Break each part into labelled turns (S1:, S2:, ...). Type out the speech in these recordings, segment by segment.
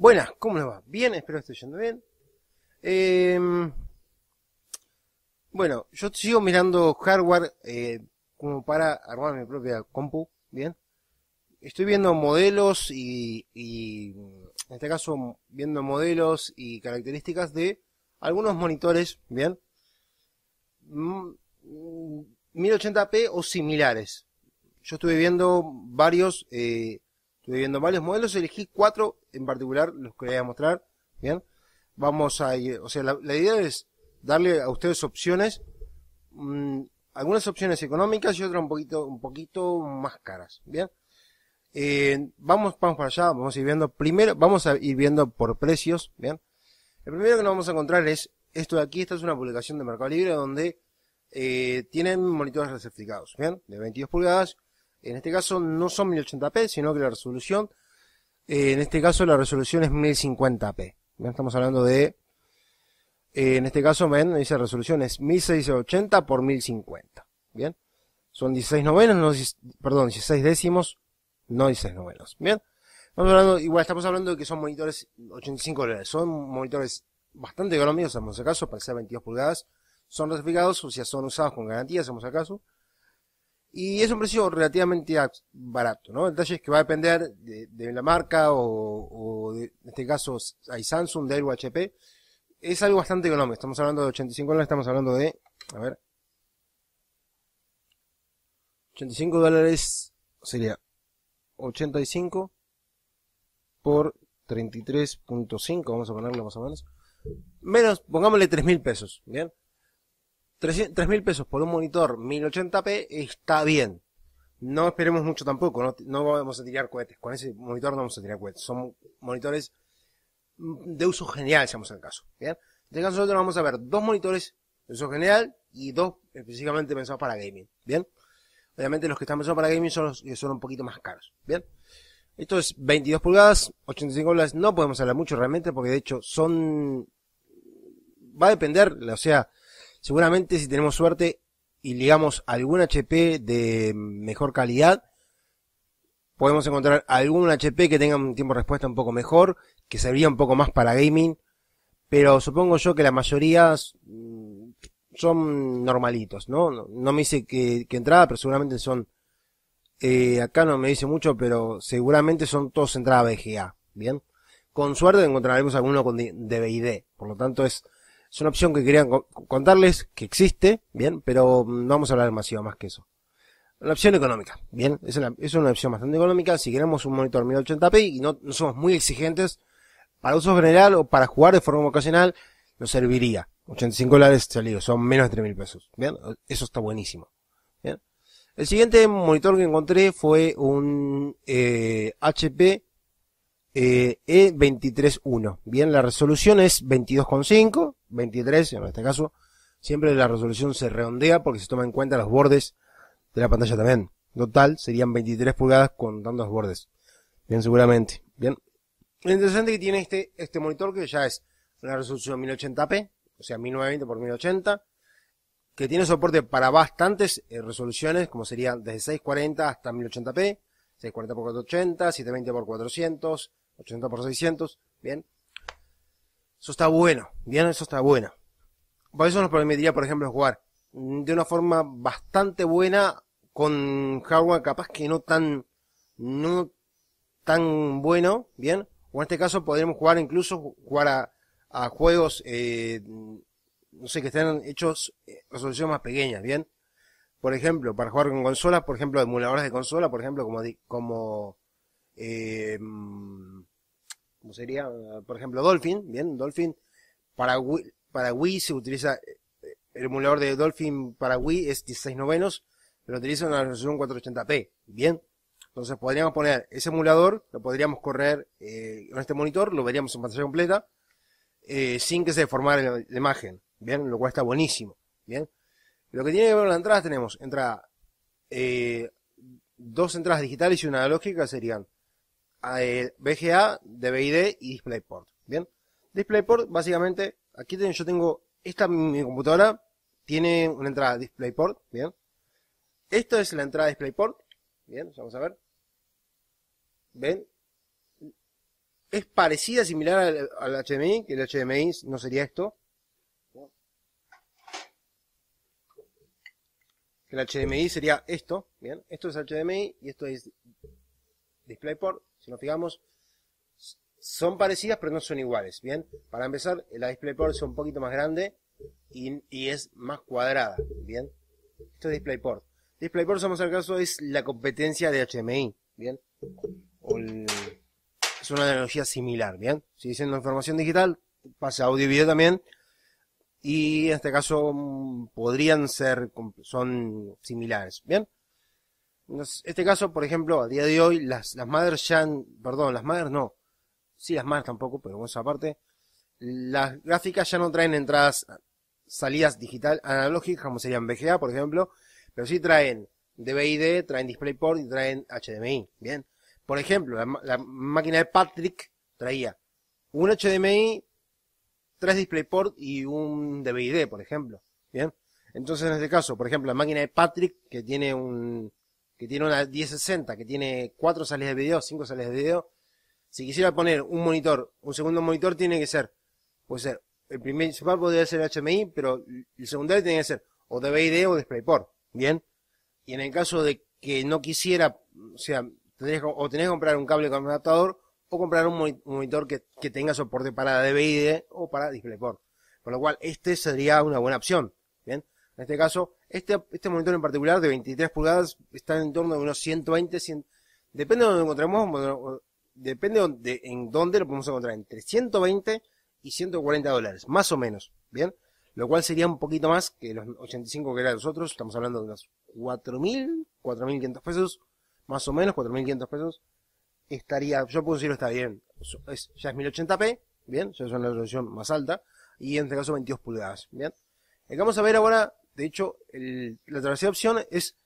S1: Buenas, ¿cómo les va? Bien, espero que esté yendo bien. Em, bueno, yo sigo mirando hardware eh, como para armar mi propia compu, ¿bien? Estoy viendo modelos y, en este caso, viendo modelos y características de algunos monitores, ¿bien? 1080p mm, mm, o similares. Yo estuve viendo varios... Eh, viendo varios modelos, elegí cuatro en particular, los que voy a mostrar, ¿bien? Vamos a, ir o sea, la, idea es darle a ustedes opciones, mm, algunas opciones económicas y otras un poquito, un poquito más caras, ¿bien? Eh, vamos, vamos para allá, vamos a ir viendo, primero, vamos a ir viendo por precios, ¿bien? El primero que nos vamos a encontrar es esto de aquí, esta es una publicación de Mercado Libre donde eh, tienen monitores certificados, ¿bien? De 22 pulgadas, en este caso no son 1080p, sino que la resolución, eh, en este caso la resolución es 1050p. Estamos hablando de, eh, en este caso, ven, dice resolución es 1680 por 1050. Bien, son 16 novenos, no, perdón, 16 décimos, no 16 novenos. Bien, estamos hablando, igual estamos hablando de que son monitores 85 dólares, son monitores bastante económicos, en acaso caso, para ser 22 pulgadas, son rectificados, o sea, son usados con garantía, hacemos acaso y es un precio relativamente barato, ¿no? El detalle es que va a depender de, la marca o, de, en este caso hay Samsung, Dell o HP. Es algo bastante económico. Estamos hablando de 85 dólares, estamos hablando de, a ver, 85 dólares sería 85 por 33.5, vamos a ponerlo más o menos. Menos, pongámosle 3.000 mil pesos, ¿bien? 3000 mil pesos por un monitor 1080p está bien. No esperemos mucho tampoco, no, vamos a tirar cohetes. Con ese monitor no vamos a tirar cohetes. Son monitores de uso general, seamos el caso. ¿bien? En este caso nosotros vamos a ver dos monitores de uso general y dos específicamente pensados para gaming. ¿Bien? Obviamente los que están pensados para gaming son los son un poquito más caros. ¿Bien? Esto es 22 pulgadas, 85 dólares. No podemos hablar mucho realmente porque de hecho son... Va a depender, o sea, Seguramente si tenemos suerte y ligamos algún HP de mejor calidad, podemos encontrar algún HP que tenga un tiempo de respuesta un poco mejor, que serviría un poco más para gaming, pero supongo yo que la mayoría mm, son normalitos, ¿no? No me dice que, entrada, pero seguramente son... Eh, acá no me dice mucho, pero seguramente son todos entrada BGA, ¿bien? Con suerte encontraremos alguno con D por lo tanto es es una opción que quería contarles que existe, bien, pero mm, no vamos a hablar demasiado más que eso. La opción económica, bien, es una, opción bastante económica. Si queremos un monitor 1080p y no, somos muy exigentes, para uso general o para jugar de forma ocasional, nos serviría. 85 dólares salidos, son menos de 3.000 mil pesos. Bien, eso está buenísimo. Bien. El siguiente monitor que encontré fue un eh, HP e23.1. Eh, e Bien, la resolución es 22.5, 23 en este caso. Siempre la resolución se redondea porque se toma en cuenta los bordes de la pantalla también. Total, serían 23 pulgadas con tantos bordes. Bien, seguramente. Bien. Lo interesante que tiene este, este monitor que ya es una resolución 1080p, o sea, 1920 por 1080 que tiene soporte para bastantes eh, resoluciones, como serían desde 640 hasta 1080p, 640 x 480, 720 x 400, 80 por 600, ¿bien? Eso está bueno, ¿bien? Eso está bueno. Por eso nos permitiría, por ejemplo, jugar de una forma bastante buena con hardware capaz que no tan, no tan bueno, ¿bien? O en este caso podríamos jugar incluso, jugar a, juegos, eh, no sé, que estén hechos eh, resolución más pequeñas, ¿bien? Por ejemplo, para jugar con consolas, por ejemplo, emuladores de consola, por ejemplo, como, como eh, como sería, por ejemplo, Dolphin, bien, Dolphin, para Wii, para Wii se utiliza, el emulador de Dolphin para Wii es 16 novenos, pero utiliza una versión 480p, bien. Entonces podríamos poner ese emulador, lo podríamos correr eh, en este monitor, lo veríamos en pantalla completa, eh, sin que se deformara la, imagen, bien, lo cual está buenísimo, bien. Lo que tiene que ver con la entrada tenemos, entrada, eh, dos entradas digitales y una analógica serían VGA, dvd y DisplayPort. Bien, DisplayPort básicamente, aquí yo tengo esta mi computadora tiene una entrada DisplayPort, bien. Esto es la entrada DisplayPort, bien, vamos a ver. ¿Ven? Es parecida, similar al, al HDMI, que el HDMI no sería esto. El HDMI sería esto, bien. Esto es HDMI y esto es DisplayPort. Si nos fijamos, son parecidas pero no son iguales, ¿bien? Para empezar, la DisplayPort es un poquito más grande y, y es más cuadrada, ¿bien? Esto es DisplayPort. DisplayPort, somos al caso, es la competencia de HMI, ¿bien? es una analogía similar, ¿bien? Si diciendo información digital, pasa audio y video también. Y en este caso mm, podrían ser, son similares, ¿bien? En este caso, por ejemplo, a día de hoy, las, las madres ya, perdón, las madres no, sí las madres tampoco, pero con esa parte, las gráficas ya no traen entradas, salidas digital analógicas como serían VGA, por ejemplo, pero sí traen dvi traen DisplayPort y traen HDMI, bien. Por ejemplo, la, máquina de Patrick traía un HDMI, tres DisplayPort y un dvi por ejemplo, bien. Entonces, en este caso, por ejemplo, la máquina de Patrick, que tiene un, que tiene una 1060, que tiene cuatro salidas de video, cinco salidas de video, si quisiera poner un monitor, un segundo monitor tiene que ser, puede ser, el primer principal podría ser HMI, pero el secundario tiene que ser o DVD o DisplayPort, ¿bien? Y en el caso de que no quisiera, o sea, o tenés que comprar un cable con adaptador, o comprar un monitor que, que tenga soporte para DVD o para DisplayPort. Con lo cual, este sería una buena opción, ¿bien? En este caso, este, este monitor en particular de 23 pulgadas está en torno de unos 120, 100, depende de donde lo encontremos, depende de, en dónde lo podemos encontrar, entre 120 y 140 dólares, más o menos, ¿bien? Lo cual sería un poquito más que los 85 que era los otros, estamos hablando de unos 4.000, 4.500 pesos, más o menos 4.500 pesos, estaría, yo puedo decirlo, está bien, ya es 1080p, bien, ya es una resolución más alta, y en este caso 22 pulgadas, bien. Eh, vamos a ver ahora de hecho, la tercera opción es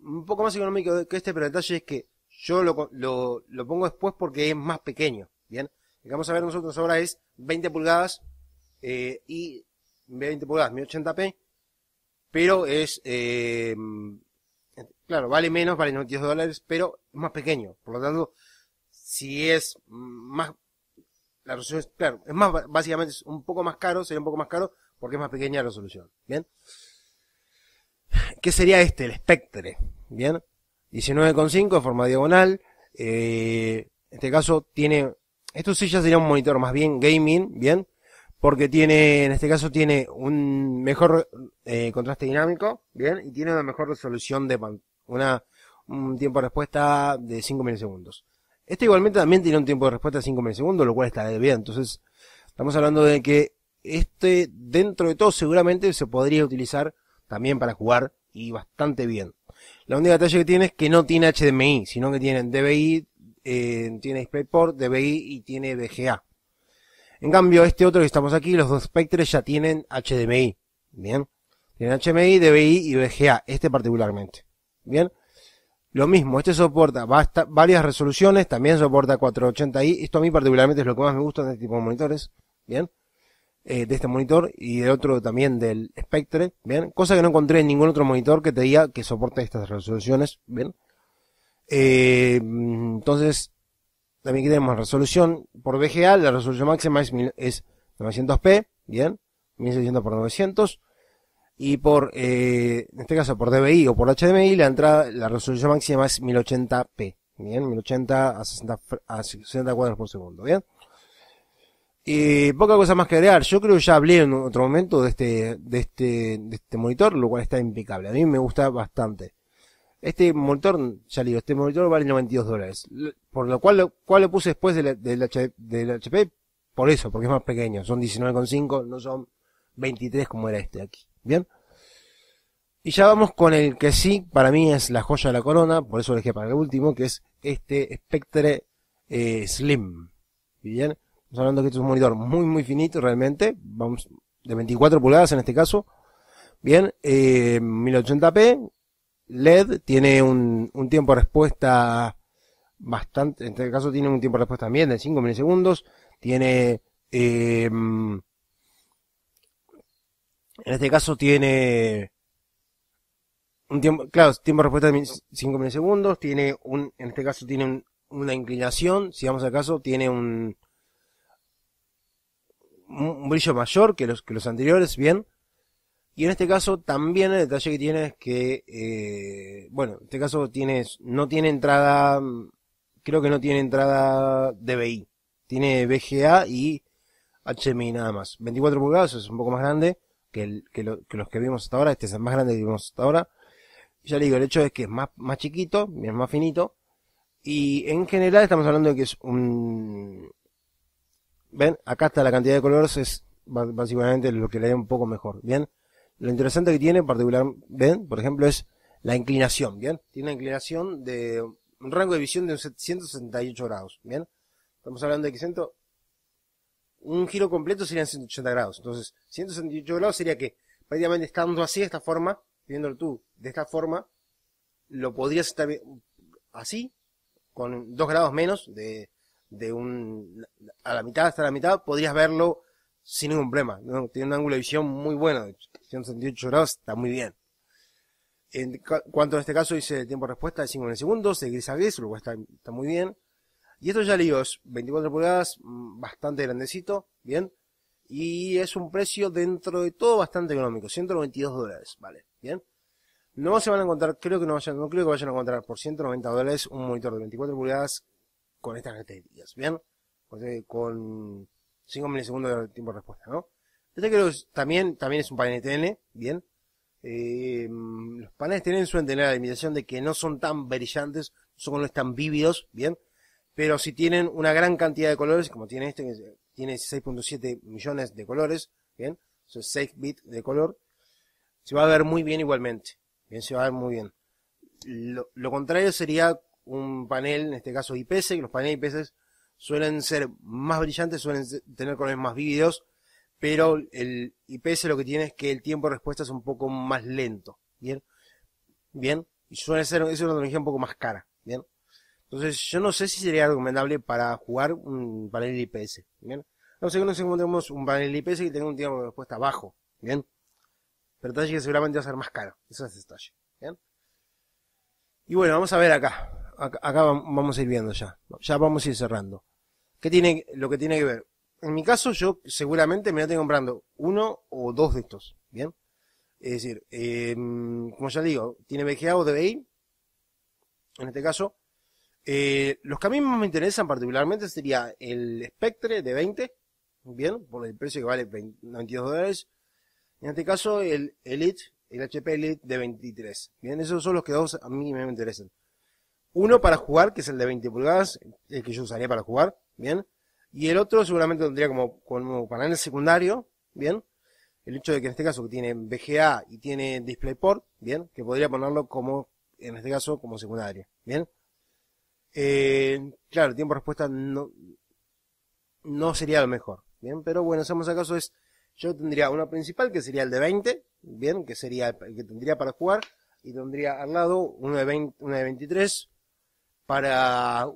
S1: un poco más económico que este, pero el detalle es que yo lo, pongo después porque es más pequeño. Bien, lo que vamos a ver nosotros ahora es 20 pulgadas eh, y 20 pulgadas, 1080p, pero es, eh, claro, vale menos, vale 92 dólares, pero es más pequeño. Por lo tanto, si es más, la resolución es, claro, es más, básicamente es un poco más caro, sería un poco más caro porque es más pequeña la resolución. Bien. ¿Qué sería este? El espectre. Bien. 19,5 de forma diagonal. Eh, en este caso tiene, esto sí ya sería un monitor más bien gaming, bien. Porque tiene, en este caso tiene un mejor eh, contraste dinámico, bien. Y tiene una mejor resolución de una, un tiempo de respuesta de 5 milisegundos. Este igualmente también tiene un tiempo de respuesta de 5 milisegundos, lo cual está bien. Entonces, estamos hablando de que este, dentro de todo, seguramente se podría utilizar también para jugar y bastante bien. La única detalle que tiene es que no tiene HDMI, sino que tiene DVI, eh, tiene DisplayPort, DVI y tiene VGA. En cambio, este otro que estamos aquí, los dos Spectres ya tienen HDMI. Bien. Tienen HDMI, DVI y VGA, este particularmente. Bien. Lo mismo, este soporta basta, varias resoluciones, también soporta 480i. Esto a mí particularmente es lo que más me gusta de este tipo de monitores. Bien. Eh, de este monitor y de otro también del Spectre, ¿bien? Cosa que no encontré en ningún otro monitor que te diga que soporte estas resoluciones, ¿bien? Eh, mm, entonces, también tenemos resolución por VGA, la resolución máxima es, es 900p, ¿bien? 1600 por 900 y por, eh, en este caso por DBI o por HDMI, la entrada, la resolución máxima es 1080p, ¿bien? 1080 a 60, a 60 cuadros por segundo, ¿bien? Y poca cosa más que agregar. Yo creo que ya hablé en otro momento de este, de este, de este monitor, lo cual está impecable. A mí me gusta bastante. Este monitor, ya digo, este monitor vale 92 dólares. Por lo cual, lo cual lo puse después del, del, HP, HP, por eso, porque es más pequeño. Son 19,5, no son 23 como era este aquí. Bien. Y ya vamos con el que sí, para mí es la joya de la corona, por eso lo dejé para el último, que es este Spectre eh, Slim. Bien Estamos hablando que este es un monitor muy, muy finito realmente. Vamos, de 24 pulgadas en este caso. Bien, 1080p, eh, LED, tiene un, tiempo de respuesta bastante, en este caso tiene un tiempo de respuesta también de 5 milisegundos, tiene, eh, en este caso tiene un tiempo, claro, tiempo de respuesta de 5 milisegundos, tiene un, en este caso tiene una inclinación, si vamos al caso, tiene un, un brillo mayor que los, que los anteriores, bien. Y en este caso también el detalle que tiene es que, eh, bueno, en este caso tienes, no tiene entrada, mm, creo que no tiene entrada dbi Tiene VGA y HMI nada más. 24 pulgadas es un poco más grande que, el, que, los que vimos hasta ahora. Este es el más grande que vimos hasta ahora. Ya le digo, el hecho es que es más, más chiquito, es más finito. Y en general estamos hablando de que es un, ¿Ven? Acá está la cantidad de colores, es básicamente lo que le da un poco mejor, ¿bien? Lo interesante que tiene en particular, ¿ven? Por ejemplo, es la inclinación, ¿bien? Tiene una inclinación de un rango de visión de 168 grados, ¿bien? Estamos hablando de que un giro completo serían 180 grados. Entonces, 168 grados sería que prácticamente estando así, de esta forma, viéndolo tú de esta forma, lo podrías estar así, con 2 grados menos de, de un, a la mitad, hasta la mitad, podrías verlo sin ningún problema. Tiene un ángulo de visión muy bueno, 168 grados, está muy bien. En cuanto a este caso dice el tiempo de respuesta de 5 segundos, de gris a gris, luego está, muy bien. Y esto ya le es 24 pulgadas, mm, bastante grandecito, bien. Y es un precio dentro de todo bastante económico, 192 dólares, vale, bien. No se van a encontrar, creo que no, vayan, no creo que vayan a encontrar por 190 dólares un monitor de 24 pulgadas con estas características, ¿bien? con 5 milisegundos de tiempo de respuesta, ¿no? te creo que también, también es un panel TN, ¿bien? Eh, los paneles TN suelen tener la limitación de que no son tan brillantes, son no tan vívidos, ¿bien? Pero si tienen una gran cantidad de colores, como tiene este, que tiene 6.7 millones de colores, ¿bien? O 6 bits de color, se va a ver muy bien igualmente, ¿bien? Se va a ver muy bien. lo contrario sería un panel, en este caso IPS, que los paneles IPS suelen ser más brillantes, suelen tener colores más vívidos, pero el IPS lo que tiene es que el tiempo de respuesta es un poco más lento, ¿bien? Bien, y suele ser, una tecnología un poco más cara, ¿bien? Entonces, yo no sé si sería recomendable para jugar un panel IPS, ¿bien? No sé que nos encontremos un panel IPS que tenga un tiempo de respuesta bajo, ¿bien? Pero detalle que seguramente va a ser más caro, eso es detalle, ¿bien? Y bueno, vamos a ver acá acá vamos a ir viendo ya, ya vamos a ir cerrando. ¿Qué tiene, lo que tiene que ver? En mi caso, yo seguramente me estoy comprando uno o dos de estos, ¿bien? Es decir, em, como ya digo, tiene vejeado de BI, en este caso. Eh, los que a mí me interesan particularmente sería el Spectre de 20, bien, por el precio que vale 22 92 dólares. En este caso, el Elite, el HP Elite de 23. Bien, esos son los que a mí me interesan. Uno para jugar, que es el de 20 pulgadas, el que yo usaría para jugar, ¿bien? Y el otro seguramente tendría como, como el secundario, ¿bien? El hecho de que en este caso que tiene VGA y tiene DisplayPort, ¿bien? Que podría ponerlo como, en este caso, como secundario, ¿bien? Eh, claro, tiempo de respuesta no, no sería lo mejor, ¿bien? Pero bueno, hacemos acaso es, yo tendría uno principal que sería el de 20, ¿bien? Que sería el que tendría para jugar y tendría al lado uno de, 20, uno de 23, para,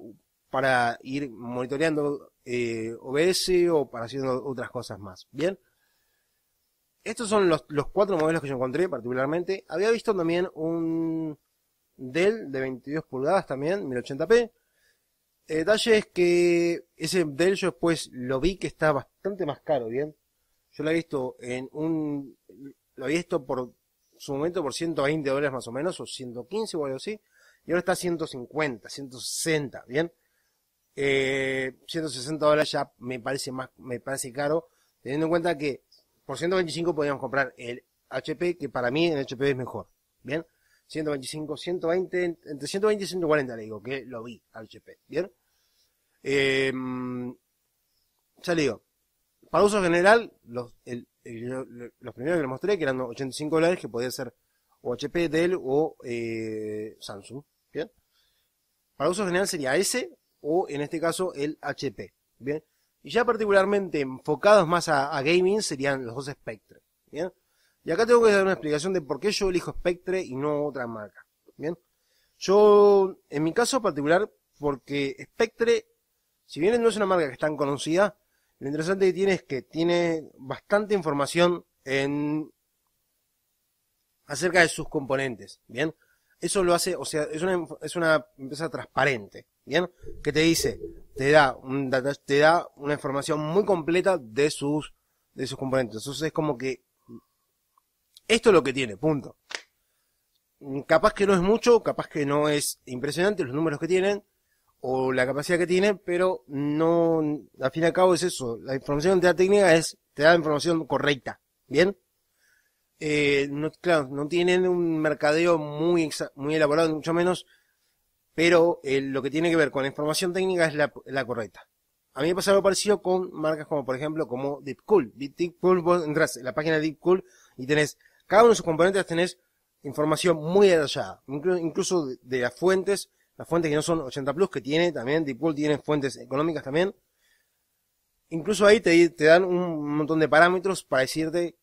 S1: para ir monitoreando eh, OBS o para haciendo otras cosas más. Bien. Estos son los, cuatro modelos que yo encontré particularmente. Había visto también un Dell de 22 pulgadas también, 1080p. El detalle es que ese Dell yo después lo vi que está bastante más caro, ¿bien? Yo lo he visto en un... Lo había visto por su momento por 120 dólares más o menos, o 115 o algo así y ahora está 150, 160, ¿bien? 160 eh, dólares ya me parece más, me parece caro, teniendo en cuenta que por 125 podíamos comprar el HP, que para mí el HP es mejor, ¿bien? 125, 120, entre 120 y 140 le digo, que lo vi al HP, ¿bien? Em, ya le digo, para uso general, los, los primeros que les mostré, que eran 85 dólares, que podía ser o HP, Dell o eh, Samsung. Para uso general sería ese o en este caso el HP. Bien. Y ya particularmente enfocados más a, gaming serían los dos Spectre. Bien. Y acá tengo que dar una explicación de por qué yo elijo Spectre y no otra marca. Bien. Yo, en mi caso particular, porque Spectre, si bien no es una marca que es tan conocida, lo interesante que tiene es que tiene bastante información en acerca de sus componentes, ¿bien? eso lo hace, o sea, es una, empresa transparente, ¿bien? Que te dice, te da, te da una información muy completa de sus, de sus componentes. Entonces es como que, esto es lo que tiene, punto. Capaz que no es mucho, capaz que no es impresionante los números que tienen, o la capacidad que tienen, pero no, al fin y al cabo es eso. La información de la técnica es, te da información correcta, ¿bien? Eh, no, claro, no tienen un mercadeo muy, muy elaborado, mucho menos, pero eh, lo que tiene que ver con la información técnica es la, correcta. A mí me pasa algo parecido con marcas como, por ejemplo, como Deepcool. Deepcool, vos entras en la página de Deepcool y tenés, cada uno de sus componentes tenés información muy detallada, incluso de las fuentes, las fuentes que no son 80 plus, que tiene también, Deepcool tiene fuentes económicas también. Incluso ahí te, te dan un montón de parámetros para decirte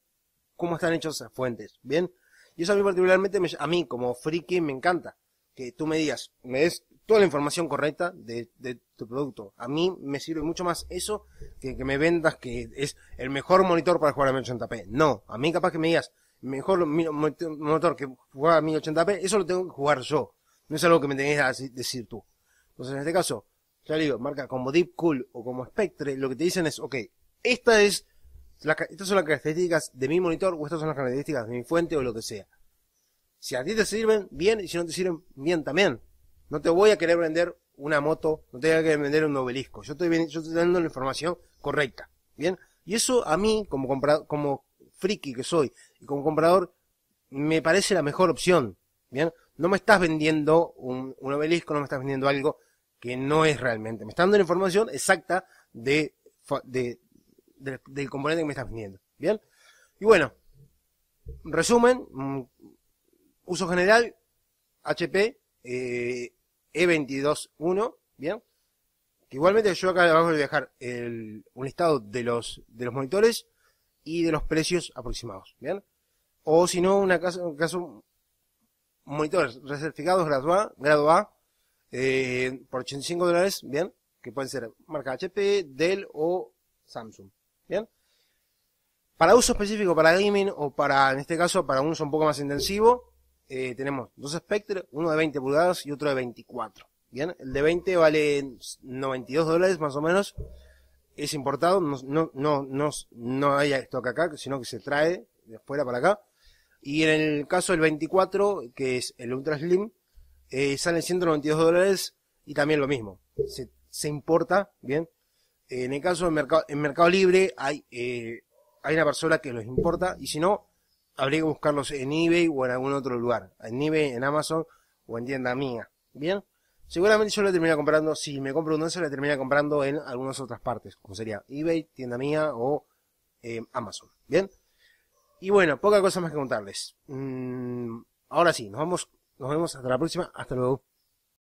S1: cómo están hechas esas fuentes, ¿bien? Y eso a mí particularmente, a mí como friki me encanta, que tú me digas, me des toda la información correcta de, tu producto. A mí me sirve mucho más eso que que me vendas que es el mejor monitor para jugar a 1080p. No, a mí capaz que me digas, mejor monitor que jugar a 1080p, eso lo tengo que jugar yo. No es algo que me tengas que decir tú. Entonces, en este caso, ya digo, marca como Deep Cool o como Spectre, lo que te dicen es, ok, esta es estas son las características de mi monitor o estas son las características de mi fuente o lo que sea. Si a ti te sirven, bien, y si no te sirven, bien también. No te voy a querer vender una moto, no te voy a querer vender un obelisco. Yo estoy, yo dando la información correcta. Bien. Y eso a mí, como, comprador, como friki que soy, y como comprador, me parece la mejor opción. Bien. No me estás vendiendo un, obelisco, no me estás vendiendo algo que no es realmente. Me estás dando la información exacta de, de del, componente que me estás pidiendo ¿Bien? Y bueno, resumen, mm, uso general, HP E22.1, eh, e ¿bien? que Igualmente yo acá abajo voy a dejar un listado de los, de los monitores y de los precios aproximados, ¿bien? O si no, un caso, monitores certificados grado A, grado A eh, por 85 dólares, ¿bien? Que pueden ser marca HP, Dell o Samsung. Para uso específico para gaming o para, en este caso, para un uso un poco más intensivo, eh, tenemos dos Spectre, uno de 20 pulgadas y otro de 24. Bien, el de 20 vale 92 dólares más o menos. Es importado, no, no, no, no, hay esto acá, sino que se trae de afuera para acá. Y en el caso del 24, que es el Ultra Slim, eh, sale 192 dólares y también lo mismo. Se, se importa, bien, en el caso de mercado, Libre eh, hay, una persona que los importa y si no, habría que buscarlos en eBay o en algún otro lugar. En eBay, en Amazon o en tienda mía. Bien. Seguramente yo lo termino comprando, si me compro un don, se lo termino comprando en algunas otras partes, como sería eBay, tienda mía o eh, Amazon. Bien. Y bueno, poca cosa más que contarles. Mm, ahora sí, nos vamos, nos vemos hasta la próxima. Hasta luego.